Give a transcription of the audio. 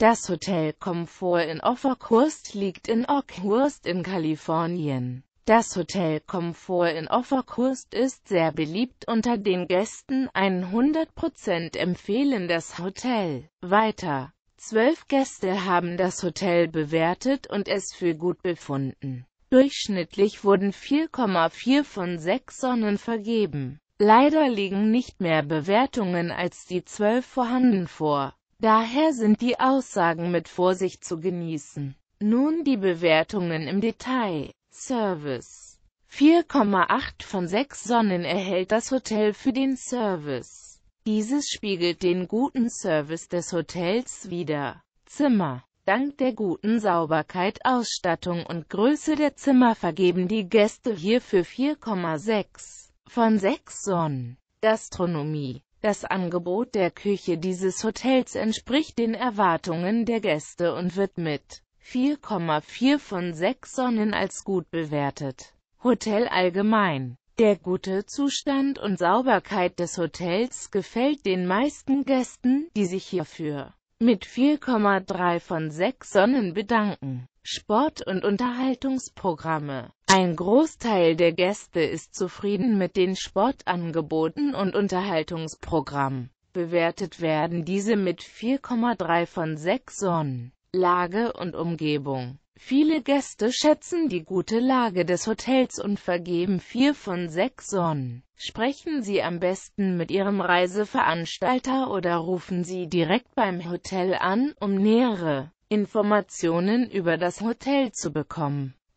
Das Hotel Comfort in Offerkurst liegt in Ockhurst in Kalifornien. Das Hotel Comfort in Offerkurst ist sehr beliebt unter den Gästen, 100% empfehlen das Hotel. Weiter. Zwölf Gäste haben das Hotel bewertet und es für gut befunden. Durchschnittlich wurden 4,4 von 6 Sonnen vergeben. Leider liegen nicht mehr Bewertungen als die zwölf vorhanden vor. Daher sind die Aussagen mit Vorsicht zu genießen. Nun die Bewertungen im Detail. Service 4,8 von 6 Sonnen erhält das Hotel für den Service. Dieses spiegelt den guten Service des Hotels wider. Zimmer Dank der guten Sauberkeit, Ausstattung und Größe der Zimmer vergeben die Gäste hierfür 4,6 von 6 Sonnen. Gastronomie das Angebot der Küche dieses Hotels entspricht den Erwartungen der Gäste und wird mit 4,4 von 6 Sonnen als gut bewertet. Hotel allgemein der gute Zustand und Sauberkeit des Hotels gefällt den meisten Gästen, die sich hierfür mit 4,3 von 6 Sonnen bedanken. Sport- und Unterhaltungsprogramme ein Großteil der Gäste ist zufrieden mit den Sportangeboten und Unterhaltungsprogramm. Bewertet werden diese mit 4,3 von 6 Sonnen. Lage und Umgebung Viele Gäste schätzen die gute Lage des Hotels und vergeben 4 von 6 Sonnen. Sprechen Sie am besten mit Ihrem Reiseveranstalter oder rufen Sie direkt beim Hotel an, um nähere Informationen über das Hotel zu bekommen.